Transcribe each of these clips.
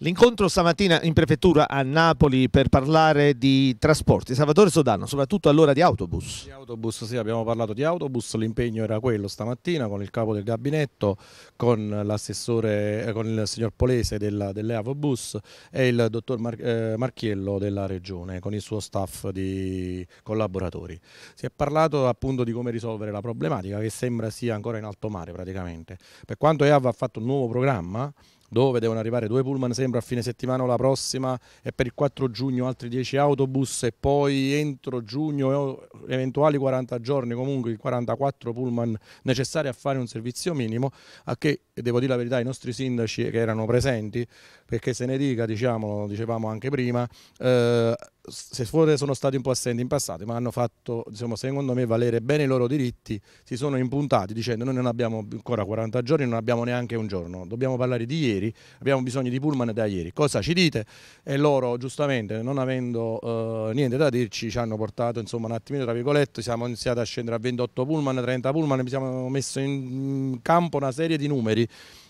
L'incontro stamattina in prefettura a Napoli per parlare di trasporti. Salvatore Sodano, soprattutto all'ora di autobus. Di autobus, sì, abbiamo parlato di autobus, l'impegno era quello stamattina con il capo del gabinetto, con l'assessore, eh, con il signor Polese della, dell'Eavobus e il dottor Mar eh, Marchiello della regione con il suo staff di collaboratori. Si è parlato appunto di come risolvere la problematica che sembra sia ancora in alto mare praticamente. Per quanto EAV ha fatto un nuovo programma, dove devono arrivare due pullman sembra a fine settimana o la prossima e per il 4 giugno altri 10 autobus e poi entro giugno eventuali 40 giorni comunque i 44 pullman necessari a fare un servizio minimo a che devo dire la verità i nostri sindaci che erano presenti perché se ne dica diciamo, dicevamo anche prima eh, seppure sono stati un po' assenti in passato, ma hanno fatto, diciamo, secondo me, valere bene i loro diritti, si sono impuntati dicendo noi non abbiamo ancora 40 giorni, non abbiamo neanche un giorno, dobbiamo parlare di ieri, abbiamo bisogno di pullman da ieri. Cosa ci dite? E loro, giustamente, non avendo eh, niente da dirci, ci hanno portato insomma, un attimino, tra virgolette, siamo iniziati a scendere a 28 pullman, 30 pullman, abbiamo messo in campo una serie di numeri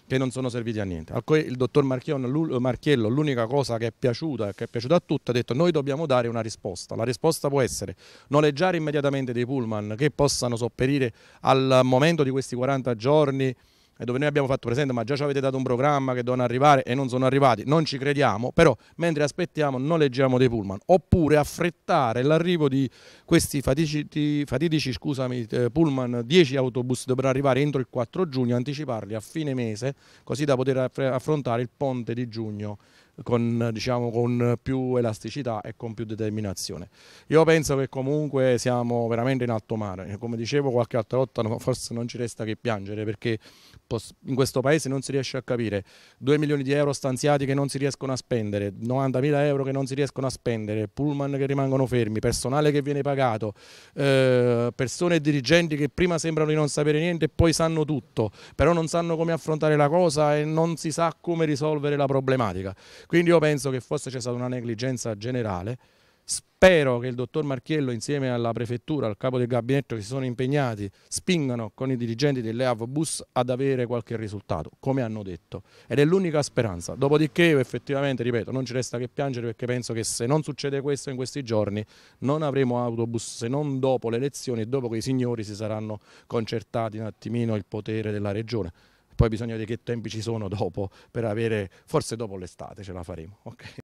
che non sono serviti a niente. A cui il dottor Marchiello, l'unica cosa che è piaciuta, che è piaciuta a tutti, ha detto noi dobbiamo dare una risposta. La risposta può essere noleggiare immediatamente dei pullman che possano sopperire al momento di questi 40 giorni e dove noi abbiamo fatto presente ma già ci avete dato un programma che devono arrivare e non sono arrivati, non ci crediamo, però mentre aspettiamo non leggiamo dei pullman, oppure affrettare l'arrivo di questi fatidici, fatidici scusami, eh, pullman, 10 autobus dovranno arrivare entro il 4 giugno, anticiparli a fine mese così da poter affrontare il ponte di giugno con, diciamo, con più elasticità e con più determinazione. Io penso che comunque siamo veramente in alto mare, come dicevo qualche altra volta forse non ci resta che piangere perché in questo paese non si riesce a capire 2 milioni di euro stanziati che non si riescono a spendere, 90 mila euro che non si riescono a spendere, pullman che rimangono fermi, personale che viene pagato, eh, persone e dirigenti che prima sembrano di non sapere niente e poi sanno tutto, però non sanno come affrontare la cosa e non si sa come risolvere la problematica. Quindi io penso che forse c'è stata una negligenza generale. Spero che il dottor Marchiello insieme alla prefettura, al capo del gabinetto che si sono impegnati, spingano con i dirigenti dell'EAV Bus ad avere qualche risultato, come hanno detto. Ed è l'unica speranza. Dopodiché effettivamente, ripeto, non ci resta che piangere perché penso che se non succede questo in questi giorni non avremo autobus se non dopo le elezioni e dopo che i signori si saranno concertati un attimino il potere della regione poi bisogna vedere che tempi ci sono dopo per avere, forse dopo l'estate ce la faremo. Okay.